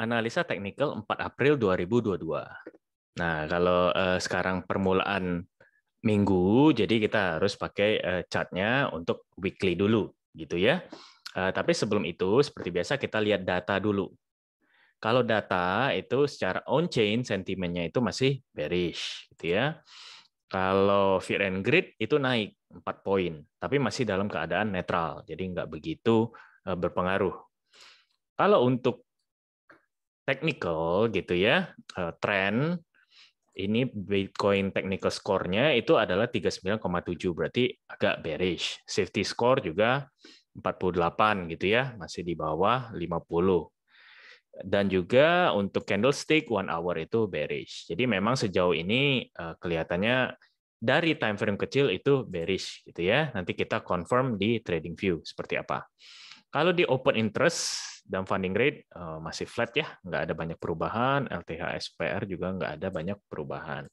analisa teknikal 4 April 2022. Nah, kalau eh, sekarang permulaan minggu, jadi kita harus pakai eh, chartnya untuk weekly dulu, gitu ya. Eh, tapi sebelum itu, seperti biasa kita lihat data dulu. Kalau data itu secara on-chain sentimennya itu masih bearish, gitu ya. Kalau fear and greed itu naik 4 poin, tapi masih dalam keadaan netral, jadi nggak begitu eh, berpengaruh. Kalau untuk technical gitu ya, eh, trend ini Bitcoin technical score-nya itu adalah 39,7 berarti agak bearish. Safety score juga 48 gitu ya, masih di bawah 50. Dan juga untuk candlestick one hour itu bearish. Jadi memang sejauh ini eh, kelihatannya dari time frame kecil itu bearish gitu ya. Nanti kita confirm di trading view seperti apa. Kalau di open interest dan funding rate eh, masih flat ya, nggak ada banyak perubahan. LTH SPR juga nggak ada banyak perubahan.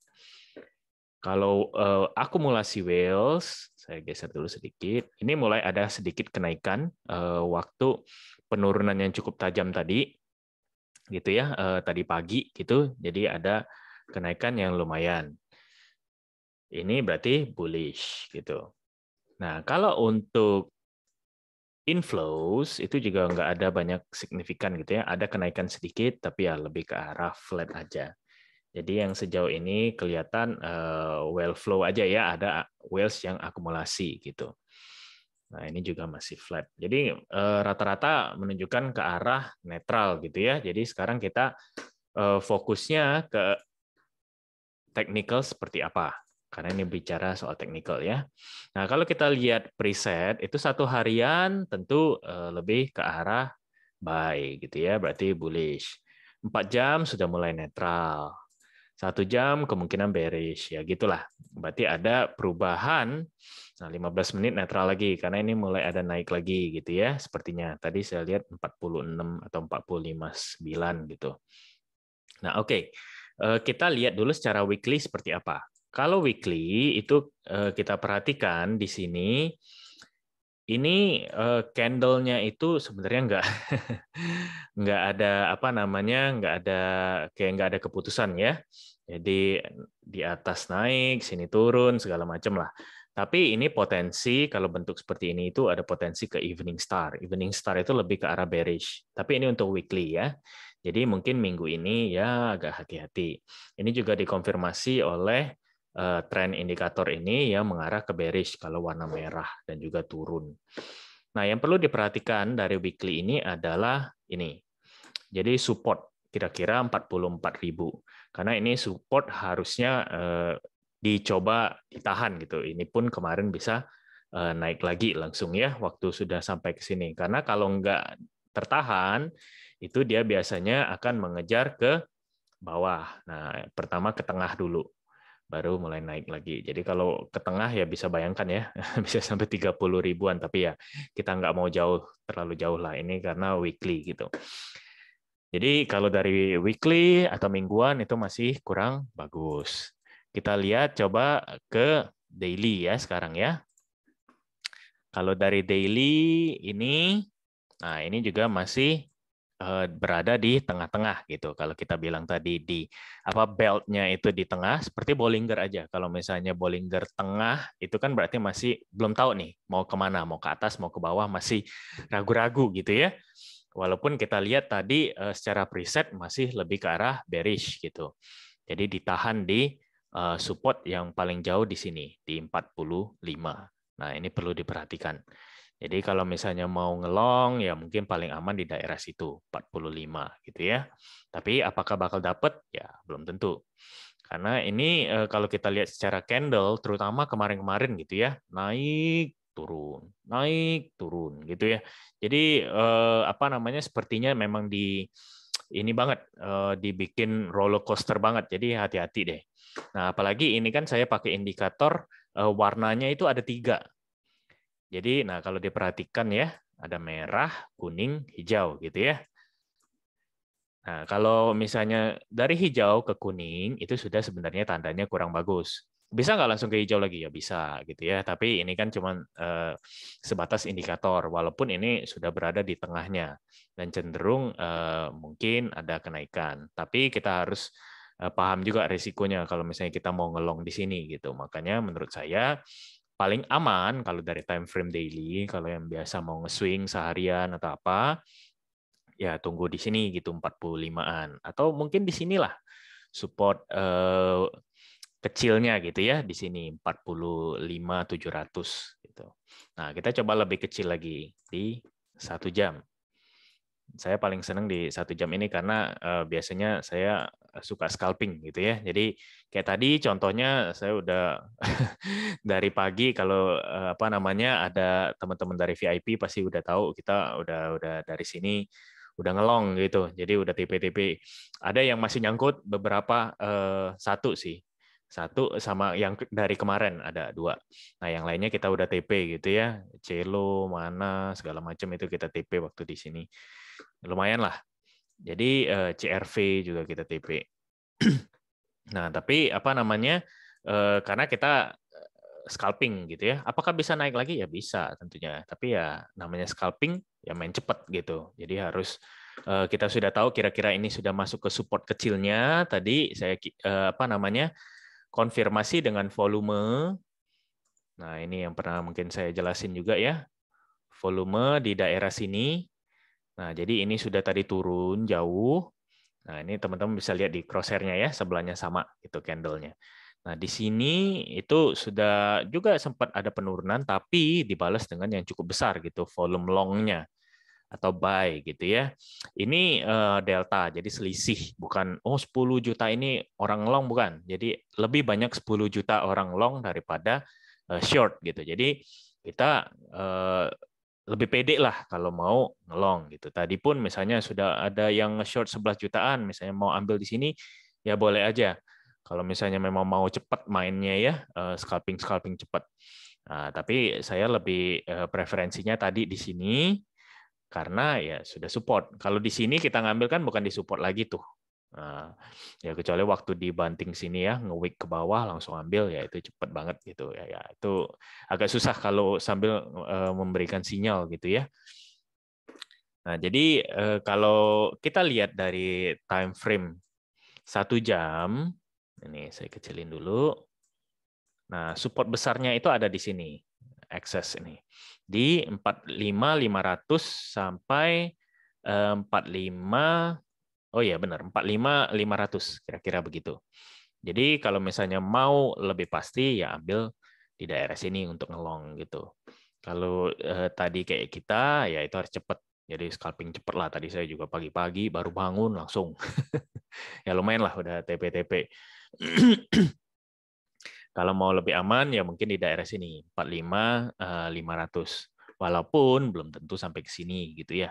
Kalau uh, akumulasi whales, saya geser dulu sedikit. Ini mulai ada sedikit kenaikan uh, waktu penurunan yang cukup tajam tadi, gitu ya, uh, tadi pagi gitu. Jadi ada kenaikan yang lumayan. Ini berarti bullish gitu. Nah, kalau untuk inflows itu juga nggak ada banyak signifikan gitu ya. Ada kenaikan sedikit, tapi ya lebih ke arah flat aja. Jadi yang sejauh ini kelihatan uh, well flow aja ya, ada wells yang akumulasi gitu. Nah ini juga masih flat. Jadi eh, rata-rata uh, menunjukkan ke arah netral gitu ya. Jadi sekarang kita uh, fokusnya ke technical seperti apa karena ini bicara soal teknikal ya. Nah, kalau kita lihat preset itu satu harian tentu eh, lebih ke arah buy gitu ya, berarti bullish. 4 jam sudah mulai netral. Satu jam kemungkinan bearish ya gitulah. Berarti ada perubahan. Nah, 15 menit netral lagi karena ini mulai ada naik lagi gitu ya sepertinya. Tadi saya lihat 46 atau 459 gitu. Nah, oke. Okay eh, kita lihat dulu secara weekly seperti apa. Kalau weekly itu uh, kita perhatikan di sini ini uh, candlenya itu sebenarnya nggak nggak ada apa namanya nggak ada kayak nggak ada keputusan ya jadi di atas naik sini turun segala macam lah tapi ini potensi kalau bentuk seperti ini itu ada potensi ke evening star evening star itu lebih ke arah bearish tapi ini untuk weekly ya jadi mungkin minggu ini ya agak hati-hati ini juga dikonfirmasi oleh Eh, tren indikator ini ya mengarah ke bearish kalau warna merah dan juga turun. Nah, yang perlu diperhatikan dari weekly ini adalah ini. Jadi support kira-kira 44.000. Karena ini support harusnya eh, dicoba ditahan gitu. Ini pun kemarin bisa eh, naik lagi langsung ya waktu sudah sampai ke sini. Karena kalau nggak tertahan, itu dia biasanya akan mengejar ke bawah. Nah, pertama ke tengah dulu baru mulai naik lagi. Jadi kalau ke tengah ya bisa bayangkan ya, bisa sampai 30 ribuan, tapi ya kita nggak mau jauh, terlalu jauh lah ini karena weekly gitu. Jadi kalau dari weekly atau mingguan itu masih kurang bagus. Kita lihat coba ke daily ya sekarang ya. Kalau dari daily ini, nah ini juga masih Eh, berada di tengah-tengah gitu. Kalau kita bilang tadi di apa beltnya itu di tengah, seperti Bollinger aja. Kalau misalnya Bollinger tengah, itu kan berarti masih belum tahu nih mau kemana, mau ke atas, mau ke bawah, masih ragu-ragu gitu ya. Walaupun kita lihat tadi eh, secara preset masih lebih ke arah bearish gitu. Jadi ditahan di eh, support yang paling jauh di sini di 45. Nah ini perlu diperhatikan. Jadi kalau misalnya mau ngelong ya mungkin paling aman di daerah situ 45 gitu ya. Tapi apakah bakal dapet Ya belum tentu. Karena ini eh, kalau kita lihat secara candle terutama kemarin-kemarin gitu ya, naik turun, naik turun gitu ya. Jadi eh, apa namanya sepertinya memang di ini banget eh, dibikin roller coaster banget. Jadi hati-hati deh. Nah, apalagi ini kan saya pakai indikator warnanya itu ada tiga jadi, nah kalau diperhatikan ya, ada merah, kuning, hijau gitu ya. Nah, kalau misalnya dari hijau ke kuning, itu sudah sebenarnya tandanya kurang bagus. Bisa nggak langsung ke hijau lagi? Ya bisa gitu ya. Tapi ini kan cuma eh, sebatas indikator, walaupun ini sudah berada di tengahnya. Dan cenderung eh, mungkin ada kenaikan. Tapi kita harus eh, paham juga risikonya kalau misalnya kita mau ngelong di sini gitu. Makanya menurut saya paling aman kalau dari time frame daily kalau yang biasa mau nge-swing seharian atau apa ya tunggu di sini gitu 45-an atau mungkin di sinilah support eh, kecilnya gitu ya di sini 45 700 gitu. Nah, kita coba lebih kecil lagi di satu jam. Saya paling senang di satu jam ini karena eh, biasanya saya suka scalping gitu ya. Jadi kayak tadi contohnya saya udah dari pagi kalau eh, apa namanya ada teman-teman dari VIP pasti udah tahu kita udah udah dari sini udah ngelong gitu. Jadi udah TP-TP. Ada yang masih nyangkut beberapa eh, satu sih. Satu sama yang dari kemarin ada dua. Nah, yang lainnya kita udah TP gitu ya. Celo, mana segala macam itu kita TP waktu di sini. Lumayan lah jadi uh, eh, CRV juga kita TP. nah, tapi apa namanya? Uh, karena kita eh, scalping gitu ya. Apakah bisa naik lagi? Ya bisa tentunya. Tapi ya namanya scalping ya main cepat gitu. Jadi harus uh, kita sudah tahu kira-kira ini sudah masuk ke support kecilnya. Tadi saya uh, apa namanya? konfirmasi dengan volume. Nah, ini yang pernah mungkin saya jelasin juga ya. Volume di daerah sini Nah, jadi ini sudah tadi turun jauh. Nah, ini teman-teman bisa lihat di crosshairnya ya, sebelahnya sama itu candlenya. Nah, di sini itu sudah juga sempat ada penurunan, tapi dibalas dengan yang cukup besar gitu, volume longnya atau buy gitu ya. Ini uh, delta, jadi selisih, bukan oh 10 juta ini orang long bukan. Jadi lebih banyak 10 juta orang long daripada uh, short gitu. Jadi kita uh, lebih pede lah kalau mau ngelong gitu. Tadi pun misalnya sudah ada yang short 11 jutaan, misalnya mau ambil di sini, ya boleh aja. Kalau misalnya memang mau cepat mainnya ya, eh, scalping-scalping cepat. Nah, tapi saya lebih eh, preferensinya tadi di sini, karena ya sudah support. Kalau di sini kita ngambil kan bukan di support lagi tuh. Nah, ya kecuali waktu dibanting sini ya, ngewik ke bawah langsung ambil ya itu cepet banget gitu ya. ya itu agak susah kalau sambil uh, memberikan sinyal gitu ya. Nah, jadi uh, kalau kita lihat dari time frame satu jam, ini saya kecilin dulu. Nah, support besarnya itu ada di sini, ekses ini di 45500 sampai 45 eh, Oh iya benar, 45 500 kira-kira begitu. Jadi kalau misalnya mau lebih pasti ya ambil di daerah sini untuk ngelong gitu. Kalau eh, tadi kayak kita ya itu harus cepat. Jadi scalping cepat lah tadi saya juga pagi-pagi baru bangun langsung. ya lumayan lah udah TP-TP. kalau mau lebih aman ya mungkin di daerah sini 45 lima 500. Eh, Walaupun belum tentu sampai ke sini gitu ya.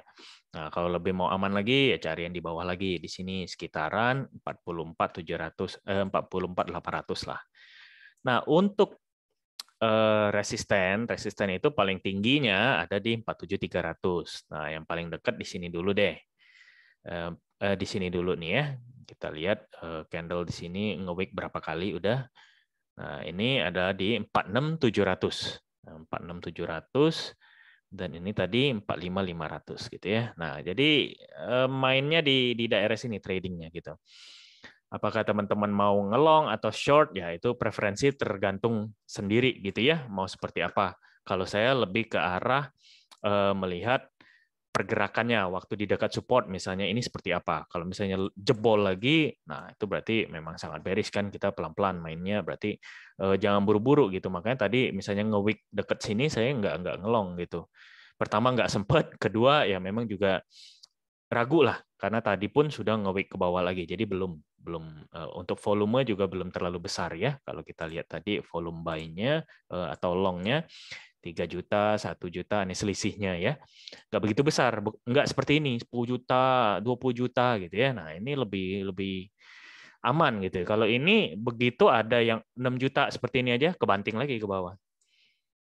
Nah, kalau lebih mau aman lagi ya cari yang di bawah lagi. Di sini sekitaran 44 700 eh, 44 800 lah. Nah, untuk eh, resisten, resisten itu paling tingginya ada di 47 300. Nah, yang paling dekat di sini dulu deh. Eh, di sini dulu nih ya. Kita lihat eh, candle di sini nge-wick berapa kali udah. Nah, ini ada di 46 700. 46 700 dan ini tadi 45500 gitu ya. Nah, jadi eh, mainnya di di daerah sini tradingnya gitu. Apakah teman-teman mau ngelong atau short ya itu preferensi tergantung sendiri gitu ya, mau seperti apa. Kalau saya lebih ke arah eh, melihat pergerakannya waktu di dekat support misalnya ini seperti apa. Kalau misalnya jebol lagi, nah itu berarti memang sangat bearish kan kita pelan-pelan mainnya berarti eh, jangan buru-buru gitu. Makanya tadi misalnya nge-week dekat sini saya nggak nggak ngelong gitu. Pertama nggak sempet, kedua ya memang juga ragu lah karena tadi pun sudah nge-week ke bawah lagi. Jadi belum belum uh, untuk volume juga belum terlalu besar ya kalau kita lihat tadi volume buy-nya uh, atau long-nya 3 juta, 1 juta, ini selisihnya ya. Nggak begitu besar, nggak seperti ini, 10 juta, 20 juta gitu ya. Nah ini lebih lebih aman gitu. Kalau ini begitu ada yang 6 juta seperti ini aja, kebanting lagi ke bawah.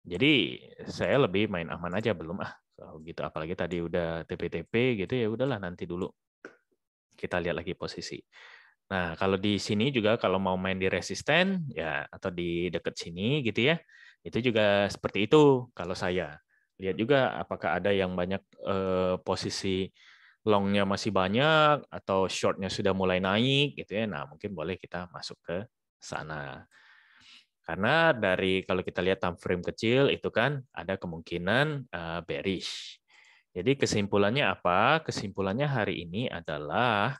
Jadi saya lebih main aman aja belum ah kalau gitu apalagi tadi udah TPTP gitu ya udahlah nanti dulu kita lihat lagi posisi. Nah, kalau di sini juga kalau mau main di resisten ya atau di dekat sini gitu ya. Itu juga seperti itu kalau saya. Lihat juga apakah ada yang banyak eh, posisi longnya masih banyak atau shortnya sudah mulai naik gitu ya. Nah mungkin boleh kita masuk ke sana. Karena dari kalau kita lihat time frame kecil itu kan ada kemungkinan eh, bearish. Jadi kesimpulannya apa? Kesimpulannya hari ini adalah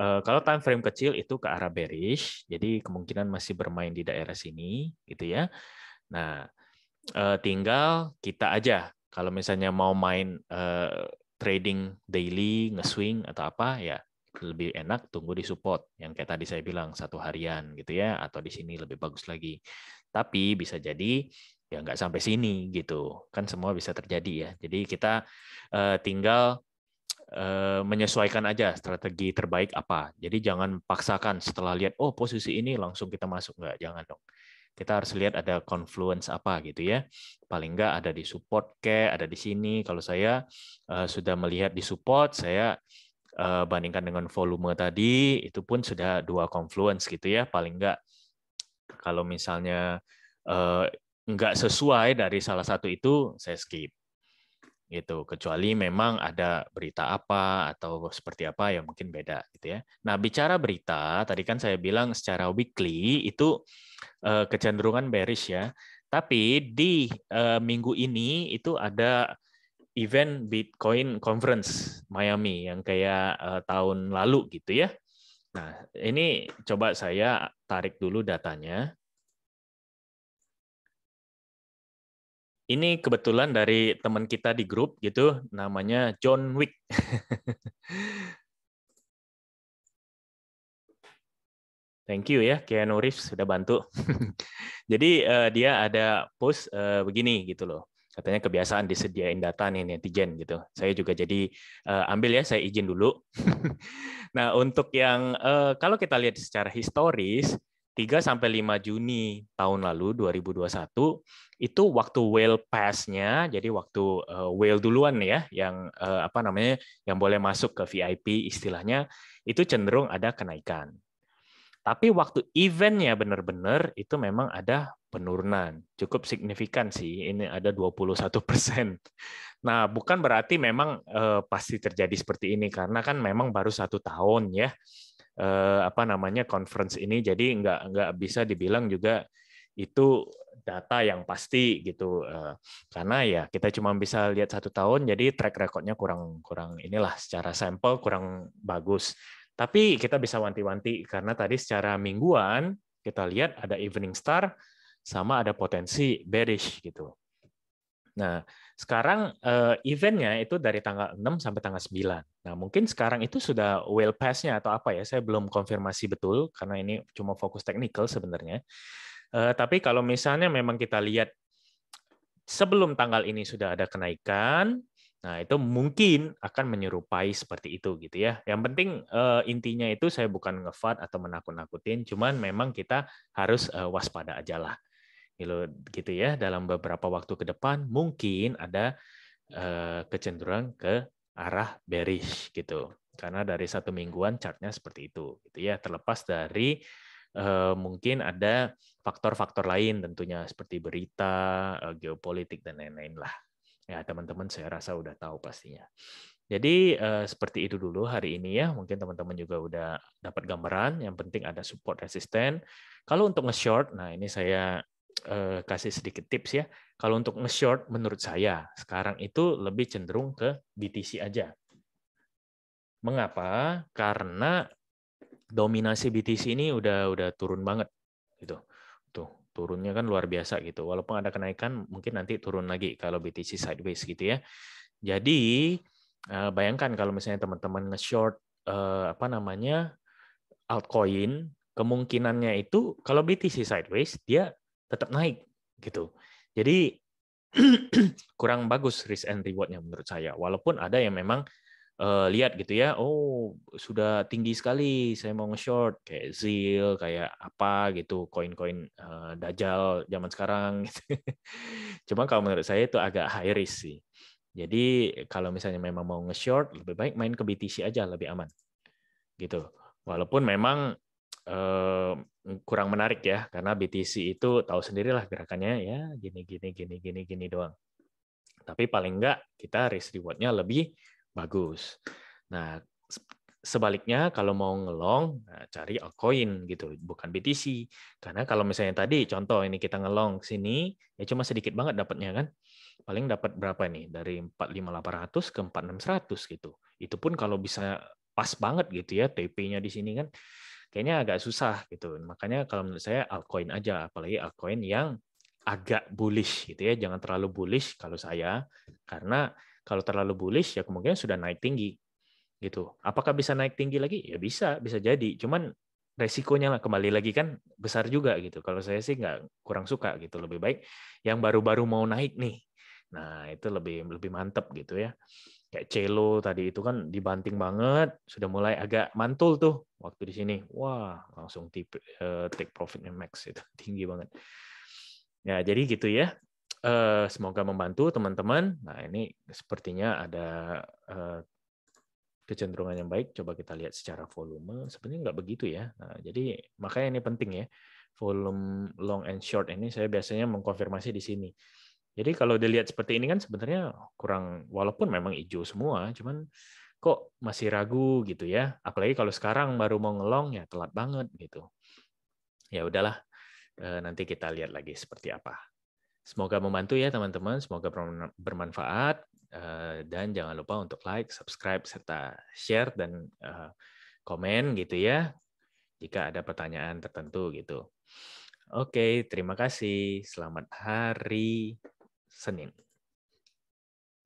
eh, kalau time frame kecil itu ke arah bearish, jadi kemungkinan masih bermain di daerah sini gitu ya. Nah, uh, tinggal kita aja kalau misalnya mau main uh, trading daily, ngeswing atau apa ya lebih enak tunggu di support yang kayak tadi saya bilang satu harian gitu ya atau di sini lebih bagus lagi. Tapi bisa jadi ya nggak sampai sini gitu kan semua bisa terjadi ya. Jadi kita uh, tinggal menyesuaikan aja strategi terbaik apa. Jadi jangan paksakan setelah lihat oh posisi ini langsung kita masuk nggak, jangan dong kita harus lihat ada confluence apa gitu ya. Paling nggak ada di support ke, ada di sini. Kalau saya uh, sudah melihat di support, saya uh, bandingkan dengan volume tadi, itu pun sudah dua confluence gitu ya. Paling nggak kalau misalnya uh, nggak sesuai dari salah satu itu, saya skip gitu kecuali memang ada berita apa atau seperti apa yang mungkin beda gitu ya. Nah, bicara berita tadi kan saya bilang secara weekly itu Eh, kecenderungan bearish ya. Tapi di eh, minggu ini itu ada event Bitcoin Conference Miami yang kayak eh, tahun lalu gitu ya. Nah, ini coba saya tarik dulu datanya. Ini kebetulan dari teman kita di grup gitu, namanya John Wick. Thank you ya Keanu Reeves sudah bantu. Jadi uh, dia ada post uh, begini gitu loh. Katanya kebiasaan disediain data nih netizen gitu. Saya juga jadi uh, ambil ya, saya izin dulu. nah, untuk yang uh, kalau kita lihat secara historis 3 sampai 5 Juni tahun lalu 2021 itu waktu whale pass-nya jadi waktu uh, whale duluan ya yang uh, apa namanya yang boleh masuk ke VIP istilahnya itu cenderung ada kenaikan tapi waktu eventnya benar-benar itu memang ada penurunan. Cukup signifikan sih, ini ada 21 persen. Nah, bukan berarti memang eh, pasti terjadi seperti ini, karena kan memang baru satu tahun ya, eh, apa namanya, conference ini, jadi nggak, nggak bisa dibilang juga itu data yang pasti gitu eh. karena ya kita cuma bisa lihat satu tahun jadi track recordnya kurang kurang inilah secara sampel kurang bagus tapi kita bisa wanti-wanti karena tadi secara mingguan kita lihat ada evening star sama ada potensi bearish gitu. Nah, sekarang eh, eventnya itu dari tanggal 6 sampai tanggal 9. Nah, mungkin sekarang itu sudah well pass-nya atau apa ya, saya belum konfirmasi betul karena ini cuma fokus teknikal sebenarnya. Eh, tapi kalau misalnya memang kita lihat sebelum tanggal ini sudah ada kenaikan, Nah, itu mungkin akan menyerupai seperti itu gitu ya. Yang penting eh, intinya itu saya bukan ngefat atau menakut-nakutin, cuman memang kita harus uh, waspada aja lah. Gitu, gitu ya, dalam beberapa waktu ke depan mungkin ada eh, kecenderungan ke arah bearish gitu. Karena dari satu mingguan chartnya seperti itu gitu ya, terlepas dari mungkin ada faktor-faktor lain tentunya seperti berita, geopolitik dan lain-lain lah Ya, teman-teman saya rasa udah tahu pastinya. Jadi eh, seperti itu dulu hari ini ya. Mungkin teman-teman juga udah dapat gambaran. Yang penting ada support resisten. Kalau untuk nge-short, nah ini saya eh, kasih sedikit tips ya. Kalau untuk nge-short, menurut saya sekarang itu lebih cenderung ke BTC aja. Mengapa? Karena dominasi BTC ini udah udah turun banget gitu. Tuh, turunnya kan luar biasa gitu. Walaupun ada kenaikan, mungkin nanti turun lagi kalau BTC sideways gitu ya. Jadi eh, bayangkan kalau misalnya teman-teman nge-short eh, apa namanya altcoin, kemungkinannya itu kalau BTC sideways dia tetap naik gitu. Jadi kurang bagus risk and rewardnya menurut saya. Walaupun ada yang memang uh, lihat gitu ya, oh sudah tinggi sekali, saya mau nge-short kayak Zil, kayak apa gitu, koin-koin uh, Dajjal zaman sekarang. Gitu. Cuma kalau menurut saya itu agak high risk sih. Jadi kalau misalnya memang mau nge-short, lebih baik main ke BTC aja, lebih aman. Gitu. Walaupun memang uh, kurang menarik ya, karena BTC itu tahu sendirilah gerakannya ya, gini, gini, gini, gini, gini doang. Tapi paling enggak kita risk rewardnya lebih bagus. Nah, sebaliknya kalau mau ngelong nah, cari altcoin gitu bukan BTC karena kalau misalnya tadi contoh ini kita ngelong sini ya cuma sedikit banget dapatnya kan paling dapat berapa nih dari 45800 ke 46100 gitu itu pun kalau bisa pas banget gitu ya TP-nya di sini kan kayaknya agak susah gitu makanya kalau menurut saya altcoin aja apalagi altcoin yang agak bullish gitu ya jangan terlalu bullish kalau saya karena kalau terlalu bullish ya kemungkinan sudah naik tinggi gitu. Apakah bisa naik tinggi lagi? Ya bisa, bisa jadi. Cuman resikonya lah kembali lagi kan besar juga gitu. Kalau saya sih nggak kurang suka gitu. Lebih baik yang baru-baru mau naik nih. Nah itu lebih lebih mantep gitu ya. Kayak Celo tadi itu kan dibanting banget, sudah mulai agak mantul tuh waktu di sini. Wah langsung tip, eh, take profit max itu tinggi banget. Ya jadi gitu ya. Eh, semoga membantu teman-teman. Nah, ini sepertinya ada eh, kecenderungan yang baik. Coba kita lihat secara volume. Sebenarnya nggak begitu ya. Nah, jadi makanya ini penting ya. Volume long and short ini saya biasanya mengkonfirmasi di sini. Jadi kalau dilihat seperti ini kan sebenarnya kurang, walaupun memang hijau semua, cuman kok masih ragu gitu ya. Apalagi kalau sekarang baru mau ngelong ya telat banget gitu. Ya udahlah, eh, nanti kita lihat lagi seperti apa. Semoga membantu ya teman-teman, semoga bermanfaat eh, dan jangan lupa untuk like, subscribe serta share dan eh, komen gitu ya jika ada pertanyaan tertentu gitu. Oke, terima kasih. Selamat hari Senin.